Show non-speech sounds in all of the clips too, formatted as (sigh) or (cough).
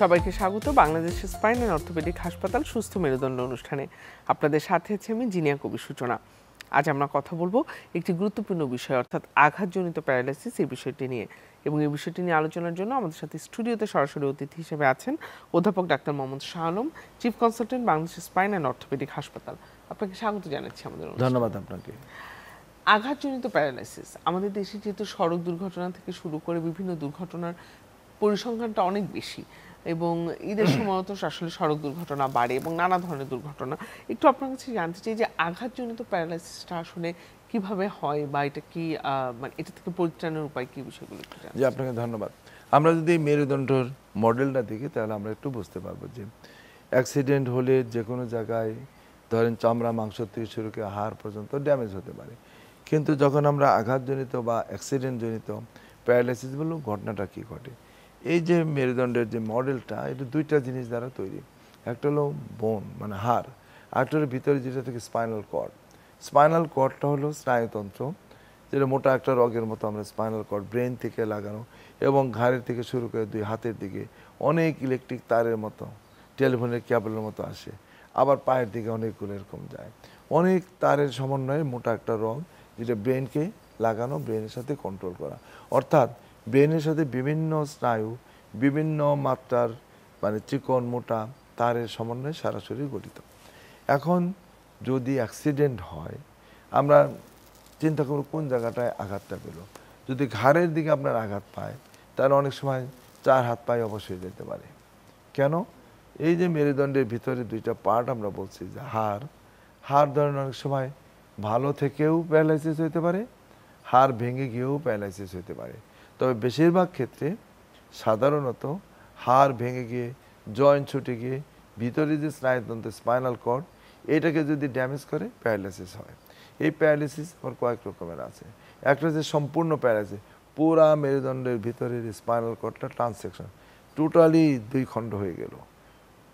সবাইকে স্বাগত বাংলাদেশের স্পাইন অ্যান্ড অর্থোপেডিক হাসপাতাল সুস্থ মেরুদণ্ড অনুষ্ঠানে আপনাদের সাথে আছি আমি জিনিয়া কবি সূচনা আজ আমরা কথা বলবো একটি গুরুত্বপূর্ণ বিষয় অর্থাৎ আঘাতজনিত প্যারালাইসিস এই বিষয়টি নিয়ে এবং এই বিষয়টি নিয়ে আলোচনার জন্য আমাদের সাথে স্টুডিওতে সরাসরি অতিথি হিসেবে আছেন অধ্যাপক doctor Mohammad Shah Alam chief consultant বাংলাদেশের স্পাইন অ্যান্ড অর্থোপেডিক হাসপাতাল আপনাকে স্বাগত জানাচ্ছি আমাদের ধন্যবাদ আপনাকে আঘাতজনিত প্যারালাইসিস আমাদের দেশে যেহেতু সড়ক দুর্ঘটনা থেকে শুরু করে বিভিন্ন দুর্ঘটনার পরিসংখ্যানটা অনেক বেশি এবং ঈদের (clears throat) সময় তো আসলে সড়ক দুর্ঘটনা বাড়ে এবং নানা ধরনের দুর্ঘটনা একটু আপনার কাছে জানতে চাই যে আঘাতজনিত প্যারালাইসিসটা আসলে কিভাবে হয় বা এটা কি মানে এটা থেকে পরিত্রাণের উপায় কি বিষয়গুলো যে আপনাকে ধন্যবাদ আমরা যদি এই মেরুদণ্ডর মডেলটা দেখি তাহলে আমরা একটু বুঝতে পারবো যে অ্যাক্সিডেন্ট হলে যে কোনো জায়গায় ধরেন চামড়া মাংস থেকে শুরু করে হাড় পর্যন্ত ড্যামেজ হতে পারে কিন্তু যখন আমরা আঘাতজনিত বা অ্যাক্সিডেন্টজনিত প্যারালাইসিস বলুন ঘটনাটা কী ঘটে এই যে মেরুদণ্ডের যে মডেলটা এটা দুইটা জিনিস দ্বারা তৈরি একটা হলো বোন মানে হাড় হলো ভিতরে যেটা থেকে স্পাইনাল কর্ড স্পাইনাল কর্ডটা হলো স্নায়ুতন্ত্র যেটা মোটা একটা রগের মতো আমরা স্পাইনাল কর্ড ব্রেন থেকে লাগানো এবং ঘাড়ের থেকে শুরু করে দুই হাতের দিকে অনেক ইলেকট্রিক তারের মতো টেলিফোনের ক্যাবলের মতো আসে আবার পায়ের দিকে অনেকগুলো এরকম যায় অনেক তারের সমন্বয়ে মোটা একটা রং যেটা ব্রেনকে লাগানো ব্রেনের সাথে কন্ট্রোল করা অর্থাৎ ব্রেনের সাথে বিভিন্ন স্নায়ু বিভিন্ন মাত্রার মানে চিকন মোটা তারের সমন্বয়ে সরাসরি গঠিত এখন যদি অ্যাক্সিডেন্ট হয় আমরা চিন্তা করব কোন জায়গাটায় আঘাতটা পেল যদি ঘাড়ের দিকে আপনার আঘাত পায় তাহলে অনেক সময় চার হাত পায়ে অবশ্যই যেতে পারে কেন এই যে মেরুদণ্ডের ভিতরে দুইটা পার্ট আমরা বলছি যে হাড় হাড় ধরেন অনেক সময় ভালো থেকেও প্যারালাইসিস হতে পারে হাড় ভেঙে গিয়েও প্যারালাইসিস হতে পারে তবে বেশিরভাগ ক্ষেত্রে সাধারণত হার ভেঙে গিয়ে জয়েন্ট ছুটে গিয়ে ভিতরে যে স্নায়ুতন্ত্রের স্পাইনাল কর্ড এটাকে যদি ড্যামেজ করে প্যারালাইসিস হয় এই প্যারালাইসিস আমার কয়েক রকমের আছে একটা যে সম্পূর্ণ প্যারালাইসিস পুরা মেরুদণ্ডের ভিতরের স্পাইনাল কর্ডটা ট্রান্সেকশন টোটালি দুই খণ্ড হয়ে গেল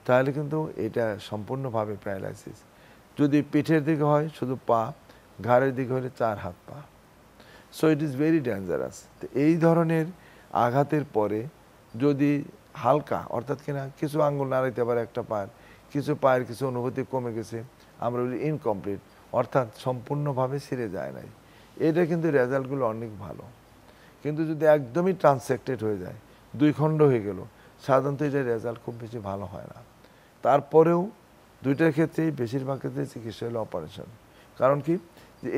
তাহলে কিন্তু এটা সম্পূর্ণভাবে প্যারালাইসিস যদি পিঠের দিকে হয় শুধু পা ঘাড়ের দিকে হলে চার হাত পা so it is very dangerous তো এই ধরনের আঘাতের পরে যদি হালকা অর্থাৎ কিনা কিছু আঙ্গুল নাড়াইতে পারে একটা পায়ের কিছু পায়ের কিছু অনুভূতি কমে গেছে আমরা বলি ইনকমপ্লিট অর্থাৎ সম্পূর্ণভাবে সেরে যায় নাই এটা কিন্তু রেজাল্টগুলো অনেক ভালো কিন্তু যদি একদমই ট্রান্সেক্টেড হয়ে যায় দুই খণ্ড হয়ে গেল সাধারণত এটা রেজাল্ট খুব বেশি ভালো হয় না তারপরেও দুইটার ক্ষেত্রেই বেশিরভাগ ক্ষেত্রে চিকিৎসা হলো অপারেশন কারণ কি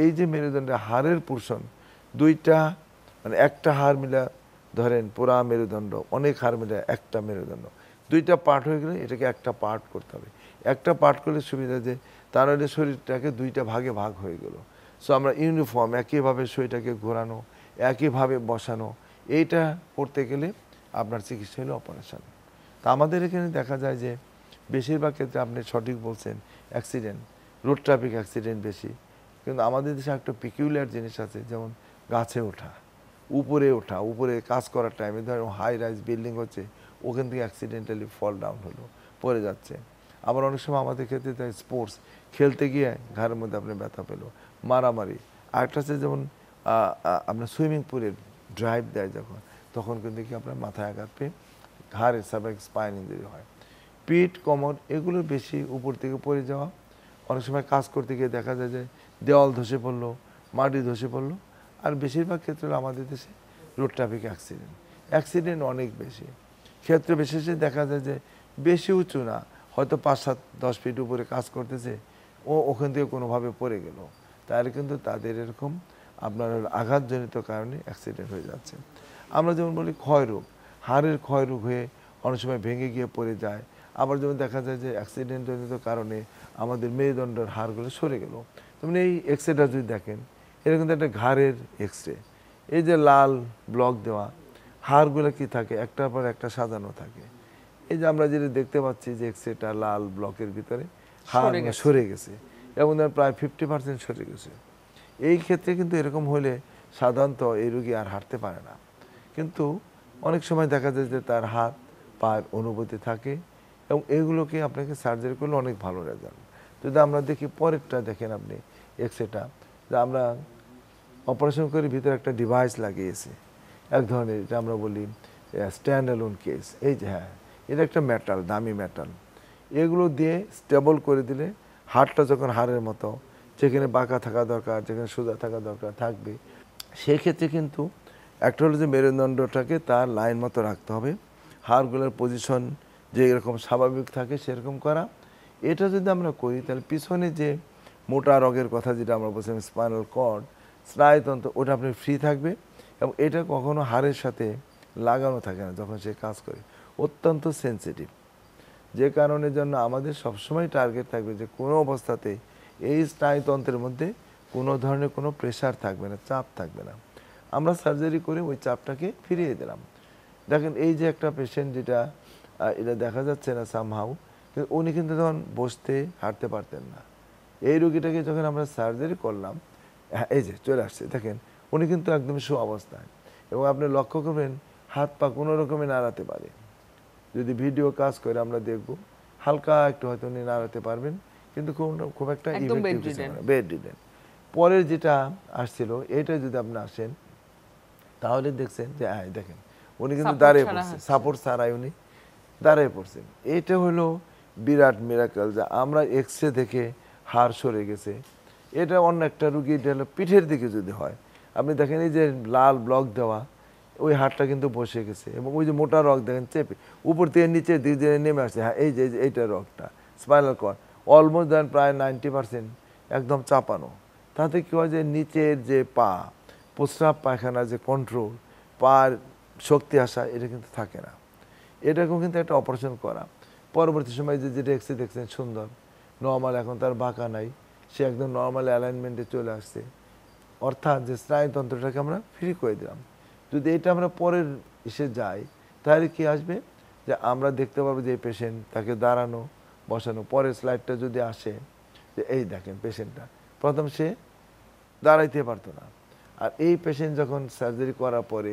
এই যে মেরুদণ্ডের হাড়ের পোর্শন দুইটা মানে একটা হাড় মিলা ধরেন পুরা মেরুদণ্ড অনেক হাড় মিলা একটা মেরুদণ্ড দুইটা পার্ট হয়ে গেলে এটাকে একটা পার্ট করতে হবে একটা পার্ট করলে সুবিধা যে তার হলে মানে শরীরটাকে দুইটা ভাগে ভাগ হয়ে গেল সো আমরা ইউনিফর্ম একইভাবে শরীরটাকে ঘোরানো একইভাবে বসানো এইটা করতে গেলে আপনার চিকিৎসা হলো অপারেশান তা আমাদের এখানে দেখা যায় যে বেশিরভাগ ক্ষেত্রে আপনি সঠিক বলছেন অ্যাক্সিডেন্ট রোড ট্রাফিক অ্যাক্সিডেন্ট বেশি কিন্তু আমাদের দেশে একটা পিকিউলার জিনিস আছে যেমন গাছে ওঠা উপরে ওঠা উপরে কাজ করার টাইমে ধরো হাই রাইজ বিল্ডিং হচ্ছে ওখান থেকে অ্যাক্সিডেন্টালি ফল ডাউন হলো পড়ে যাচ্ছে আবার অনেক সময় আমাদের ক্ষেত্রে তাই স্পোর্টস খেলতে গিয়ে ঘাড়ের মধ্যে আপনি ব্যথা পেলো মারামারি আরেকটা হচ্ছে যেমন আপনার সুইমিং পুলে ড্রাইভ দেয় যখন তখন কিন্তু কি আপনার মাথায় আঘাত পেয়ে ঘাড়ে সাবেক স্পাইন ইঞ্জুরি হয় পিঠ কমর এগুলো বেশি উপর থেকে পড়ে যাওয়া অনেক সময় কাজ করতে গিয়ে দেখা যায় যে দেওয়াল ধসে পড়লো মাটি ধসে পড়লো আর বেশিরভাগ ক্ষেত্রে আমাদের দেশে রোড ট্রাফিক অ্যাক্সিডেন্ট অ্যাক্সিডেন্ট অনেক বেশি ক্ষেত্র বিশেষে দেখা যায় যে বেশি উঁচু না হয়তো পাঁচ সাত দশ ফিট উপরে কাজ করতেছে ও ওখান থেকে কোনোভাবে পড়ে গেল তাহলে কিন্তু তাদের এরকম আপনার আঘাতজনিত কারণে অ্যাক্সিডেন্ট হয়ে যাচ্ছে আমরা যেমন বলি ক্ষয়রোগ হাড়ের ক্ষয়রোগ হয়ে অনেক সময় ভেঙে গিয়ে পড়ে যায় আবার যেমন দেখা যায় যে অ্যাক্সিডেন্টজনিত কারণে আমাদের মেরুদণ্ডের হাড়গুলো সরে গেল তেমনি এই এক্সরেটা যদি দেখেন এটা কিন্তু একটা ঘাড়ের এক্সরে এই যে লাল ব্লক দেওয়া হাড়গুলো কি থাকে একটার পর একটা সাজানো থাকে এই যে আমরা যেটা দেখতে পাচ্ছি যে এক্সরেটা লাল ব্লকের ভিতরে হাড় সরে মানে গেছে এবং প্রায় ফিফটি পার্সেন্ট সরে গেছে এই ক্ষেত্রে কিন্তু এরকম হলে সাধারণত এই রুগী আর হাঁটতে পারে না কিন্তু অনেক সময় দেখা যায় যে তার হাত পায়ের অনুভূতি থাকে এবং এগুলোকে আপনাকে সার্জারি করলে অনেক ভালো রেজাল্ট যদি আমরা দেখি পরেরটা দেখেন আপনি এক্সরেটা যে আমরা অপারেশন করে ভিতরে একটা ডিভাইস লাগিয়েছে এক ধরনের এটা আমরা বলি স্ট্যান্ড অ্যালোন কেস এই যে হ্যাঁ এটা একটা মেটাল দামি মেটাল এগুলো দিয়ে স্টেবল করে দিলে হাড়টা যখন হাড়ের মতো যেখানে বাঁকা থাকা দরকার যেখানে সোজা থাকা দরকার থাকবে সেই ক্ষেত্রে কিন্তু একটা হলো যে মেরুদণ্ডটাকে তার লাইন মতো রাখতে হবে হাড়গুলোর পজিশন যে এরকম স্বাভাবিক থাকে সেরকম করা এটা যদি আমরা করি তাহলে পিছনে যে মোটা রগের কথা যেটা আমরা বলছিলাম স্পাইনাল কর্ড স্নায়ুতন্ত্র ওটা আপনি ফ্রি থাকবে এবং এটা কখনো হাড়ের সাথে লাগানো থাকে না যখন সে কাজ করে অত্যন্ত সেন্সিটিভ যে কারণের জন্য আমাদের সবসময় টার্গেট থাকবে যে কোনো অবস্থাতে এই স্নায়ুতন্ত্রের মধ্যে কোনো ধরনের কোনো প্রেশার থাকবে না চাপ থাকবে না আমরা সার্জারি করে ওই চাপটাকে ফিরিয়ে দিলাম দেখেন এই যে একটা পেশেন্ট যেটা এটা দেখা যাচ্ছে না সামহাউ হাউ উনি কিন্তু তখন বসতে হাঁটতে পারতেন না এই রুগীটাকে যখন আমরা সার্জারি করলাম হ্যাঁ, এই যে চলে আসছে দেখেন উনি কিন্তু একদম সু অবস্থায় এবং আপনি লক্ষ্য করবেন হাত পা কোনো রকমে নাড়াতে পারে যদি ভিডিও কাজ করে আমরা দেখব হালকা একটু হয়তো উনি নাড়াতে পারবেন কিন্তু খুব একটা বেড দিলেন পরের যেটা আসছিল এটা যদি আপনি আসেন তাহলে দেখছেন যে হ্যাঁ দেখেন উনি কিন্তু দাঁড়িয়ে পড়ছেন সাপোর্ট ছাড়াই উনি দাঁড়িয়ে পড়ছেন এটা হলো বিরাট মিরাকল যে আমরা এক্সরে দেখে হাড় সরে গেছে এটা অন্য একটা রুগী এটা হলো পিঠের দিকে যদি হয় আপনি দেখেন এই যে লাল ব্লক দেওয়া ওই হাটটা কিন্তু বসে গেছে এবং ওই যে মোটা রক দেখেন চেপে উপর থেকে নিচে দিক দিয়ে নেমে আসছে হ্যাঁ এই যে এইটা রকটা স্পাইনাল কর অলমোস্ট দেন প্রায় নাইনটি পার্সেন্ট একদম চাপানো তাতে কী হয় যে নিচের যে পা প্রস্রাব পায়খানা যে কন্ট্রোল পার শক্তি আসা এটা কিন্তু থাকে না এটাকেও কিন্তু একটা অপারেশন করা পরবর্তী সময় যে যেটা এক্সি দেখছেন সুন্দর নর্মাল এখন তার বাঁকা নাই সে একদম নর্মাল অ্যালাইনমেন্টে চলে আসছে অর্থাৎ যে স্নায়ুতন্ত্রটাকে আমরা ফ্রি করে দিলাম যদি এটা আমরা পরের এসে যাই তাহলে কি আসবে যে আমরা দেখতে পাবো যে পেশেন্ট তাকে দাঁড়ানো বসানো পরের স্লাইডটা যদি আসে যে এই দেখেন পেশেন্টটা প্রথম সে দাঁড়াইতে পারতো না আর এই পেশেন্ট যখন সার্জারি করার পরে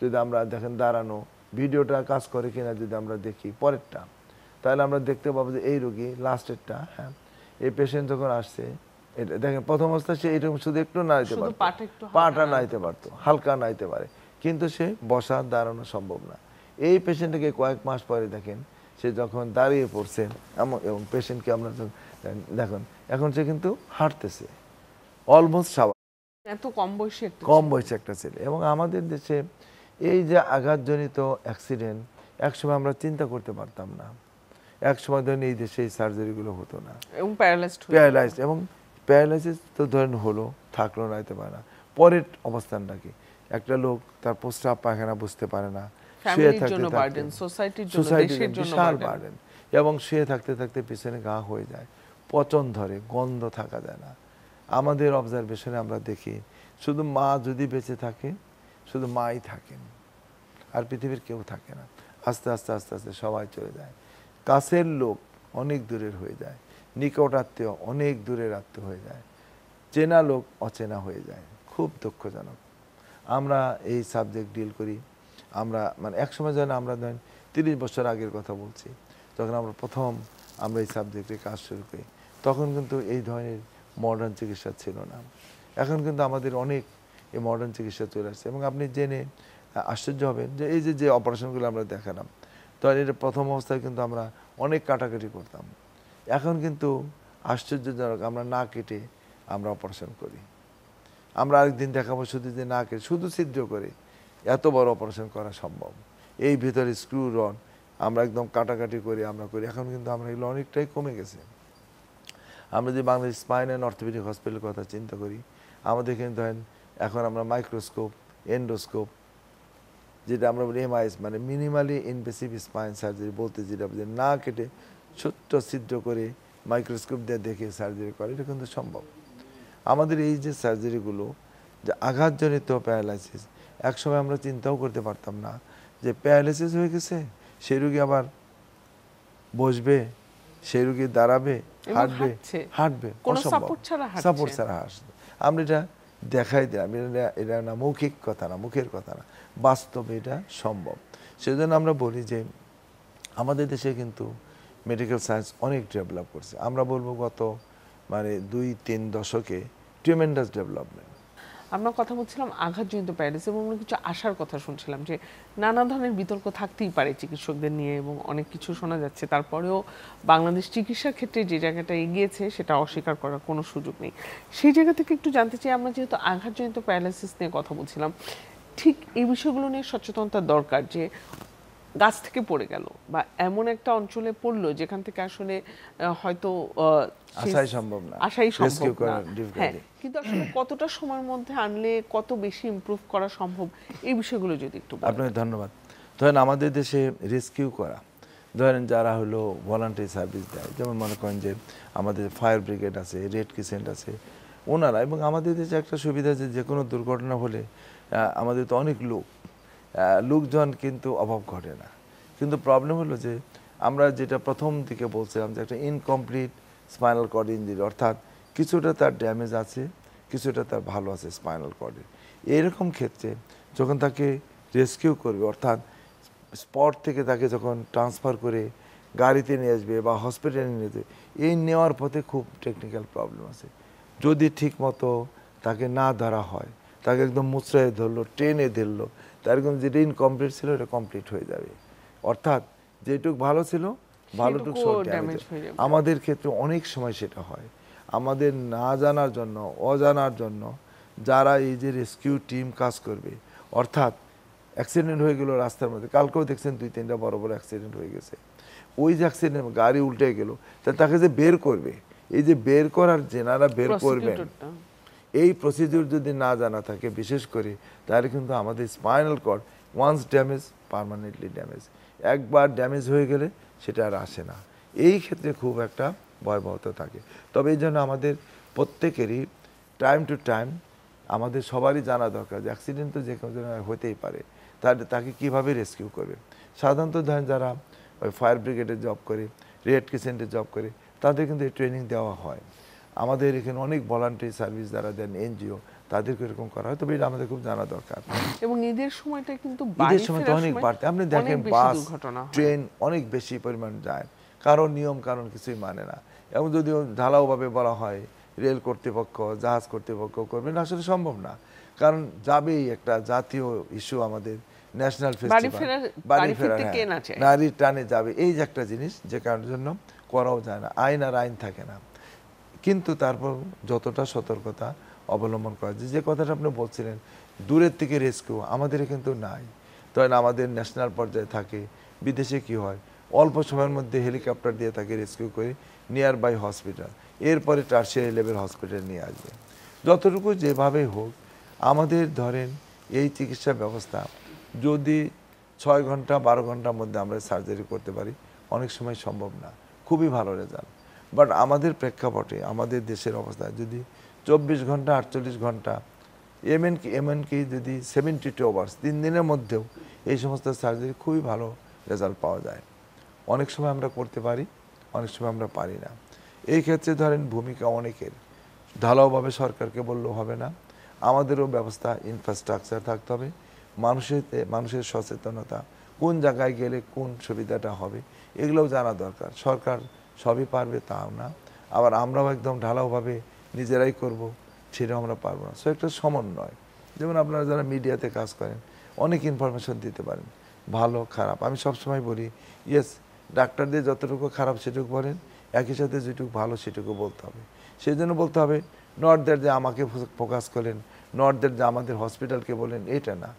যদি আমরা দেখেন দাঁড়ানো ভিডিওটা কাজ করে কিনা যদি আমরা দেখি পরেরটা তাহলে আমরা দেখতে পাবো যে এই রোগী লাস্টেরটা হ্যাঁ এই পেশেন্ট যখন আসছে এটা দেখেন প্রথম অবস্থা সে এরকম শুধু একটু নাইতে পারতো পাটা নাইতে পারতো হালকা নাইতে পারে কিন্তু সে বসা দাঁড়ানো সম্ভব না এই পেশেন্টকে কয়েক মাস পরে দেখেন সে যখন দাঁড়িয়ে পড়ছে এবং পেশেন্টকে আমরা দেখেন এখন সে কিন্তু হাঁটতেছে অলমোস্ট স্বাভাবিক এত কম বয়সে কম বয়সে একটা ছেলে এবং আমাদের দেশে এই যে আঘাতজনিত অ্যাক্সিডেন্ট একসময় আমরা চিন্তা করতে পারতাম না এক সময় ধরেন এই দেশে এই সার্জারিগুলো হতো না এবং এবং প্যারালাইসিস তো ধরেন হলো থাকলো না হতে পারে না পরের অবস্থানটা কি একটা লোক তার প্রস্রাব পায়খানা বুঝতে পারে না শুয়ে থাকতে বিশাল বার্ডেন এবং শুয়ে থাকতে থাকতে পিছনে হয়ে যায় পচন ধরে গন্ধ থাকা যায় না আমাদের অবজারভেশনে আমরা দেখি শুধু মা যদি বেঁচে থাকে শুধু মাই থাকেন আর পৃথিবীর কেউ থাকে না আস্তে আস্তে আস্তে আস্তে সবাই চলে যায় কাছের লোক অনেক দূরের হয়ে যায় আত্মীয় অনেক দূরের আত্মীয় হয়ে যায় চেনা লোক অচেনা হয়ে যায় খুব দুঃখজনক আমরা এই সাবজেক্ট ডিল করি আমরা মানে একসময় যেন আমরা ধরেন তিরিশ বছর আগের কথা বলছি যখন আমরা প্রথম আমরা এই সাবজেক্টে কাজ শুরু করি তখন কিন্তু এই ধরনের মডার্ন চিকিৎসা ছিল না এখন কিন্তু আমাদের অনেক এই মডার্ন চিকিৎসা চলে আসছে এবং আপনি জেনে আশ্চর্য হবেন যে এই যে যে অপারেশনগুলো আমরা দেখালাম তো এটা প্রথম অবস্থায় কিন্তু আমরা অনেক কাটাকাটি করতাম এখন কিন্তু আশ্চর্যজনক আমরা না কেটে আমরা অপারেশন করি আমরা আরেকদিন দেখাবো শুধু যে না কেটে শুধু সিদ্ধ করে এত বড় অপারেশন করা সম্ভব এই ভেতরে স্ক্রু রন আমরা একদম কাটাকাটি করে আমরা করি এখন কিন্তু আমরা এগুলো অনেকটাই কমে গেছে আমরা যদি বাংলাদেশ স্পাইন অ্যান্ড অর্থোপেডিক হসপিটালের কথা চিন্তা করি আমাদের কিন্তু এখন আমরা মাইক্রোস্কোপ এন্ডোস্কোপ যেটা আমরা বলি হেমাইস মানে মিনিমালি ইনভেসিভ স্পাইন সার্জারি বলতে যেটা যে না কেটে ছোট্ট ছিদ্র করে মাইক্রোস্কোপ দিয়ে দেখে সার্জারি করা এটা কিন্তু সম্ভব আমাদের এই যে সার্জারিগুলো যে আঘাতজনিত প্যারালাইসিস একসময় আমরা চিন্তাও করতে পারতাম না যে প্যারালাইসিস হয়ে গেছে সেই রুগী আবার বসবে সেই রুগী দাঁড়াবে হাঁটবে হাঁটবে সাপোর্ট ছাড়া হাঁটবে আমরা এটা দেখাই দিলাম এটা এটা না মৌখিক কথা না মুখের কথা না বাস্তবে এটা সম্ভব সেজন্য আমরা বলি যে আমাদের দেশে কিন্তু মেডিকেল সায়েন্স অনেক ডেভেলপ করছে আমরা বলবো গত মানে দুই তিন দশকে ট্রিমেন্ডাস ডেভেলপমেন্ট আমরা কথা বলছিলাম আঘাতজনিত প্যারালাইসিস এবং আমরা কিছু আসার কথা শুনছিলাম যে নানা ধরনের বিতর্ক থাকতেই পারে চিকিৎসকদের নিয়ে এবং অনেক কিছু শোনা যাচ্ছে তারপরেও বাংলাদেশ চিকিৎসা ক্ষেত্রে যে জায়গাটা এগিয়েছে সেটা অস্বীকার করার কোনো সুযোগ নেই সেই জায়গা থেকে একটু জানতে চাই আমরা যেহেতু আঘাতজনিত প্যারালাইসিস নিয়ে কথা বলছিলাম ঠিক এই বিষয়গুলো নিয়ে সচেতনতা দরকার যে গাছ থেকে পড়ে গেল বা এমন একটা অঞ্চলে পড়লো যেখান থেকে আসলে হয়তো আসাই সম্ভব না আসাই সম্ভব না হ্যাঁ, কিন্তু আসলে কতটা সময়ের মধ্যে আনলে কত বেশি ইমপ্রুভ করা সম্ভব এই বিষয়গুলো যদি একটু আপনাকে ধন্যবাদ ধরেন আমাদের দেশে রেস্কিউ করা ধরেন যারা হলো ভলান্টারি সার্ভিস দেয় যেমন মনে করেন যে আমাদের ফায়ার ব্রিগেড আছে রেড ক্রিসেন্ট আছে ওনারা এবং আমাদের দেশে একটা সুবিধা যে যে কোনো দুর্ঘটনা হলে আমাদের তো অনেক লোক লোকজন কিন্তু অভাব ঘটে না কিন্তু প্রবলেম হলো যে আমরা যেটা প্রথম দিকে বলছিলাম যে একটা ইনকমপ্লিট স্পাইনাল কর্ড ইঞ্জুরি অর্থাৎ কিছুটা তার ড্যামেজ আছে কিছুটা তার ভালো আছে স্পাইনাল কর্ডে এরকম ক্ষেত্রে যখন তাকে রেস্কিউ করবে অর্থাৎ স্পট থেকে তাকে যখন ট্রান্সফার করে গাড়িতে নিয়ে আসবে বা হসপিটালে নিয়ে যাবে এই নেওয়ার পথে খুব টেকনিক্যাল প্রবলেম আছে যদি ঠিকমতো তাকে না ধরা হয় তাকে একদম মুচড়ায় ধরলো ট্রেনে ধরলো তার কিন্তু যেটা ইনকমপ্লিট ছিল এটা কমপ্লিট হয়ে যাবে অর্থাৎ যেটুক ভালো ছিল ভালোটুক আমাদের ক্ষেত্রে অনেক সময় সেটা হয় আমাদের না জানার জন্য অজানার জন্য যারা এই যে রেস্কিউ টিম কাজ করবে অর্থাৎ অ্যাক্সিডেন্ট হয়ে গেলো রাস্তার মধ্যে কালকেও দেখছেন দুই তিনটা বড় বড় অ্যাক্সিডেন্ট হয়ে গেছে ওই যে অ্যাক্সিডেন্ট গাড়ি উল্টে গেল তাহলে তাকে যে বের করবে এই যে বের করার জেনারা বের করবেন এই প্রসিডিউর যদি না জানা থাকে বিশেষ করে তাহলে কিন্তু আমাদের spinal cord once damage permanently damage একবার ড্যামেজ হয়ে গেলে সেটা আর আসে না এই ক্ষেত্রে খুব একটা ভয়াবহতা থাকে তবে এই জন্য আমাদের প্রত্যেকেরই টাইম টু টাইম আমাদের সবারই জানা দরকার যে অ্যাক্সিডেন্ট তো যে কোনো হতেই পারে তাহলে তাকে কীভাবে রেস্কিউ করবে সাধারণত ধরেন যারা ওই ফায়ার ব্রিগেডে জব করে রেড কিসেন্টে জব করে তাদের কিন্তু এই ট্রেনিং দেওয়া হয় আমাদের এখানে অনেক ভলান্টারি সার্ভিস যারা দেন এনজিও তাদেরকে এরকম করা হয় তবে এটা আমাদের খুব জানা দরকার এবং ঈদের সময়টা কিন্তু ঈদের সময় তো অনেক বাড়তে আপনি দেখেন বাস ট্রেন অনেক বেশি পরিমাণ যায় কারণ নিয়ম কারণ কিছুই মানে না এবং যদি ঢালাওভাবে বলা হয় রেল কর্তৃপক্ষ জাহাজ কর্তৃপক্ষ করবেন আসলে সম্ভব না কারণ যাবেই একটা জাতীয় ইস্যু আমাদের ন্যাশনাল বাড়ি ফেরার হ্যাঁ, নারীর টানে যাবে এই যে একটা জিনিস যে কারণের জন্য করাও যায় না আইন আর আইন থাকে না কিন্তু তারপর যতটা সতর্কতা অবলম্বন করা যায় যে কথাটা আপনি বলছিলেন দূরের থেকে রেস্কিউ আমাদের কিন্তু নাই তখন আমাদের ন্যাশনাল পর্যায়ে থাকে বিদেশে কি হয় অল্প সময়ের মধ্যে হেলিকপ্টার দিয়ে তাকে রেস্কিউ করে নিয়ার বাই হসপিটাল এরপরে টার্সিয়ারি লেভেল হসপিটাল নিয়ে আসবে যতটুকু যেভাবে হোক আমাদের ধরেন এই চিকিৎসা ব্যবস্থা যদি ছয় ঘন্টা বারো ঘন্টার মধ্যে আমরা সার্জারি করতে পারি অনেক সময় সম্ভব না খুবই ভালো রেজাল্ট বাট আমাদের প্রেক্ষাপটে আমাদের দেশের অবস্থায় যদি চব্বিশ ঘন্টা আটচল্লিশ ঘন্টা এমএন কি যদি সেভেন্টি টু আওয়ার্স তিন দিনের মধ্যেও এই সমস্ত সার্জারি খুবই ভালো রেজাল্ট পাওয়া যায় অনেক সময় আমরা করতে পারি অনেক সময় আমরা পারি না এই ক্ষেত্রে ধরেন ভূমিকা অনেকের ঢালাওভাবে সরকারকে বললেও হবে না আমাদেরও ব্যবস্থা ইনফ্রাস্ট্রাকচার থাকতে হবে মানুষের মানুষের সচেতনতা কোন জায়গায় গেলে কোন সুবিধাটা হবে এগুলোও জানা দরকার সরকার সবই পারবে তাও না আবার আমরাও একদম ঢালাওভাবে নিজেরাই করব সেটা আমরা পারবো না সো একটা সমন্বয় যেমন আপনারা যারা মিডিয়াতে কাজ করেন অনেক ইনফরমেশন দিতে পারেন ভালো খারাপ আমি সবসময় বলি ইয়েস ডাক্তার দিয়ে যতটুকু খারাপ সেটুকু বলেন একই সাথে যেটুকু ভালো সেটুকু বলতে হবে সেই জন্য বলতে হবে নর্থদের যে আমাকে ফোকাস করেন নর্থদের যে আমাদের হসপিটালকে বলেন এটা না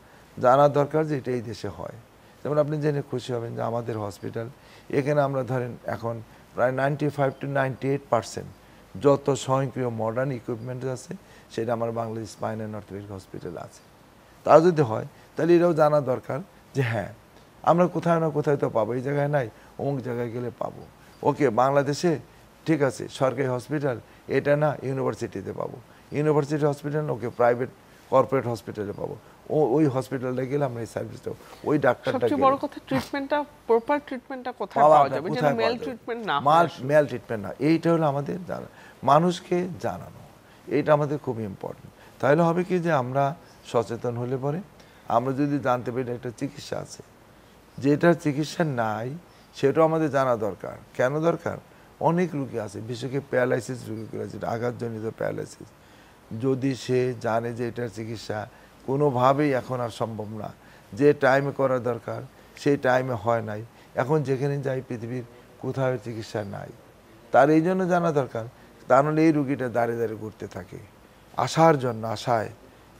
জানা দরকার যে এটা এই দেশে হয় যেমন আপনি জেনে খুশি হবেন যে আমাদের হসপিটাল এখানে আমরা ধরেন এখন প্রায় ninety five to ninety eight percent যত স্বয়ংক্রিয় মডার্ন ইকুইপমেন্ট আছে সেটা আমার Bangladesh spine and orthopaedic hospital আছে তা যদি হয় তাহলে এটাও জানা দরকার যে হ্যাঁ আমরা কোথায় না কোথায় তো পাবো এই জায়গায় নাই অমুক জায়গায় গেলে পাবো ওকে বাংলাদেশে ঠিক আছে সরকারি হসপিটাল এটা না ইউনিভার্সিটিতে পাবো university hospital okay private corporate হসপিটালে পাবো ওই হসপিটালে গেলে আমরা এই সার্ভিসটা ওই ডাক্তারটা সবচেয়ে বড় কথা ট্রিটমেন্টটা প্রপার ট্রিটমেন্টটা কোথায় পাওয়া যাবে মেল ট্রিটমেন্ট না মাল মেল ট্রিটমেন্ট না এইটা হলো আমাদের জানা মানুষকে জানানো এটা আমাদের খুব ইম্পর্টেন্ট তাহলে হবে কি যে আমরা সচেতন হলে পরে আমরা যদি জানতে পারি একটা চিকিৎসা আছে যেটার চিকিৎসা নাই সেটাও আমাদের জানা দরকার কেন দরকার অনেক রুগী আছে বিশেষ করে প্যারালাইসিস রুগী আছে আঘাতজনিত প্যারালাইসিস যদি সে জানে যে এটার চিকিৎসা কোনোভাবেই এখন আর সম্ভব না যে টাইমে করা দরকার সেই টাইমে হয় নাই এখন যেখানে যাই পৃথিবীর কোথাও চিকিৎসা নাই তার এই জন্য জানা দরকার তা নাহলে এই রুগীটা দাঁড়িয়ে দাঁড়িয়ে ঘুরতে থাকে আসার জন্য আশায়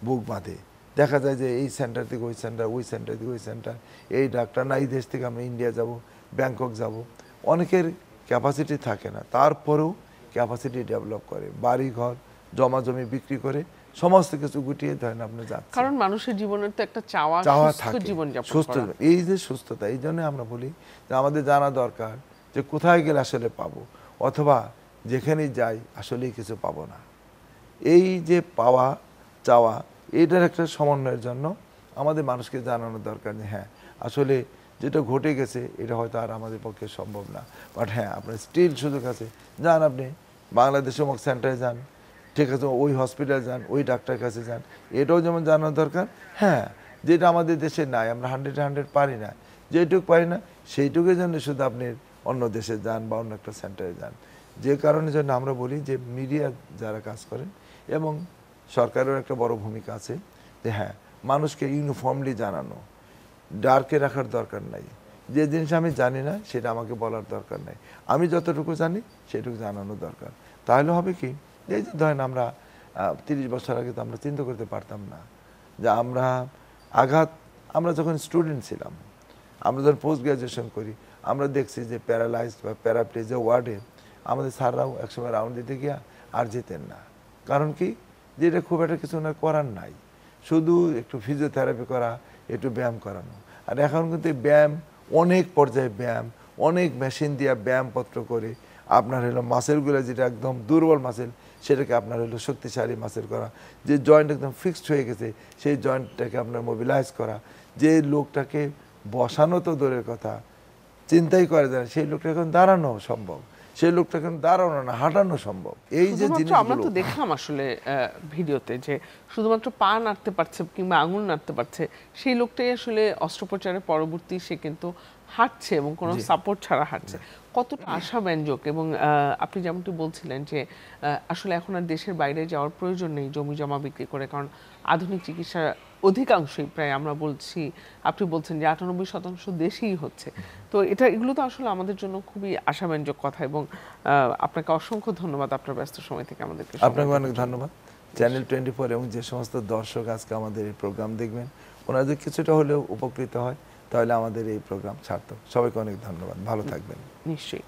বুক বাঁধে দেখা যায় যে এই সেন্টার থেকে ওই সেন্টার ওই সেন্টার থেকে ওই সেন্টার এই ডাক্তার না এই দেশ থেকে আমরা ইন্ডিয়া যাব ব্যাংকক যাব অনেকের ক্যাপাসিটি থাকে না তারপরেও ক্যাপাসিটি ডেভেলপ করে বাড়ি ঘর জমা জমি বিক্রি করে সমস্ত কিছু গুটিয়ে ধরেন আপনি যাচ্ছেন কারণ মানুষের জীবনের তো একটা চাওয়া চাওয়া থাকে জীবন সুস্থ এই যে সুস্থতা এই জন্য আমরা বলি যে আমাদের জানা দরকার যে কোথায় গেলে আসলে পাবো অথবা যেখানে যাই আসলেই কিছু পাবো না এই যে পাওয়া চাওয়া এটার একটা সমন্বয়ের জন্য আমাদের মানুষকে জানানো দরকার যে হ্যাঁ আসলে যেটা ঘটে গেছে এটা হয়তো আর আমাদের পক্ষে সম্ভব না বাট হ্যাঁ আপনার স্টিল সুযোগ আছে যান আপনি বাংলাদেশ হোমওয়ার্ক সেন্টারে যান ঠিক আছে ওই হসপিটাল যান ওই ডাক্তার কাছে যান এটাও যেমন জানার দরকার হ্যাঁ যেটা আমাদের দেশে নাই আমরা হান্ড্রেড হান্ড্রেড পারি না যেটুকু পারি না সেইটুকু জন্য শুধু আপনি অন্য দেশে যান বা অন্য একটা সেন্টারে যান যে কারণে জন্য আমরা বলি যে মিডিয়া যারা কাজ করেন এবং সরকারের একটা বড় ভূমিকা আছে যে হ্যাঁ মানুষকে ইউনিফর্মলি জানানো ডার্কে রাখার দরকার নাই যে জিনিস আমি জানি না সেটা আমাকে বলার দরকার নাই আমি যতটুকু জানি সেটুকু জানানো দরকার তাহলে হবে কি এই যে ধরেন আমরা তিরিশ বছর আগে তো আমরা চিন্তা করতে পারতাম না যে আমরা আঘাত আমরা যখন স্টুডেন্ট ছিলাম আমরা যখন পোস্ট গ্রাজুয়েশন করি আমরা দেখছি যে প্যারালাইজড বা প্যারাপ্লেজ ওয়ার্ডে আমাদের স্যাররাও একসময় রাউন্ড দিতে গিয়া আর যেতেন না কারণ কি যে এটা খুব একটা কিছু না করার নাই শুধু একটু ফিজিওথেরাপি করা একটু ব্যায়াম করানো আর এখন কিন্তু ব্যায়াম অনেক পর্যায়ে ব্যায়াম অনেক মেশিন দিয়া ব্যায়ামপত্র করে আপনার হলো মাসেলগুলো যেটা একদম দুর্বল মাসেল সেটাকে আপনার হলো শক্তিশালী মাসেল করা যে জয়েন্ট একদম ফিক্সড হয়ে গেছে সেই জয়েন্টটাকে আপনার মোবিলাইজ করা যে লোকটাকে বসানো তো দূরের কথা চিন্তাই করে যায় সেই লোকটা এখন দাঁড়ানো সম্ভব সেই লোকটা এখন দাঁড়ানো না হাঁটানো সম্ভব এই যে আমরা তো দেখলাম আসলে ভিডিওতে যে শুধুমাত্র পা নাড়তে পারছে কিংবা আঙুল নাড়তে পারছে সেই লোকটাই আসলে অস্ত্রোপচারের পরবর্তী সে কিন্তু হাঁটছে এবং কোনো সাপোর্ট ছাড়া হাঁটছে কতটা আশাব্যঞ্জক এবং আপনি যেমনটি বলছিলেন যে আসলে এখন আর দেশের বাইরে যাওয়ার প্রয়োজন নেই জমি জমা বিক্রি করে কারণ আধুনিক চিকিৎসা অধিকাংশই প্রায় আমরা বলছি আপনি বলছেন যে আটানব্বই শতাংশ দেশেই হচ্ছে তো এটা এগুলো তো আসলে আমাদের জন্য খুবই আশাব্যঞ্জক কথা এবং আপনাকে অসংখ্য ধন্যবাদ আপনার ব্যস্ত সময় থেকে আমাদেরকে আপনাকে অনেক ধন্যবাদ চ্যানেল টোয়েন্টি ফোর এবং যে সমস্ত দর্শক আজকে আমাদের এই প্রোগ্রাম দেখবেন ওনাদের কিছুটা হলেও উপকৃত হয় তাহলে আমাদের এই প্রোগ্রাম ছাড়তো সবাইকে অনেক ধন্যবাদ ভালো থাকবেন নিশ্চয়ই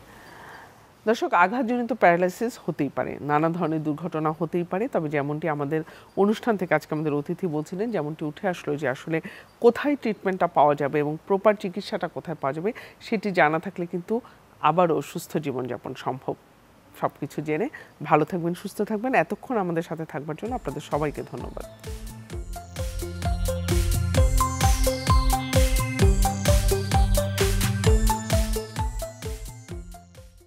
দর্শক আঘাতজনিত প্যারালাইসিস হতেই পারে নানা ধরনের দুর্ঘটনা হতেই পারে তবে যেমনটি আমাদের অনুষ্ঠান থেকে আজকে আমাদের অতিথি বলছিলেন যেমনটি উঠে আসলো যে আসলে কোথায় ট্রিটমেন্টটা পাওয়া যাবে এবং প্রপার চিকিৎসাটা কোথায় পাওয়া যাবে সেটি জানা থাকলে কিন্তু আবারও সুস্থ জীবনযাপন সম্ভব সব কিছু জেনে ভালো থাকবেন সুস্থ থাকবেন এতক্ষণ আমাদের সাথে থাকবার জন্য আপনাদের সবাইকে ধন্যবাদ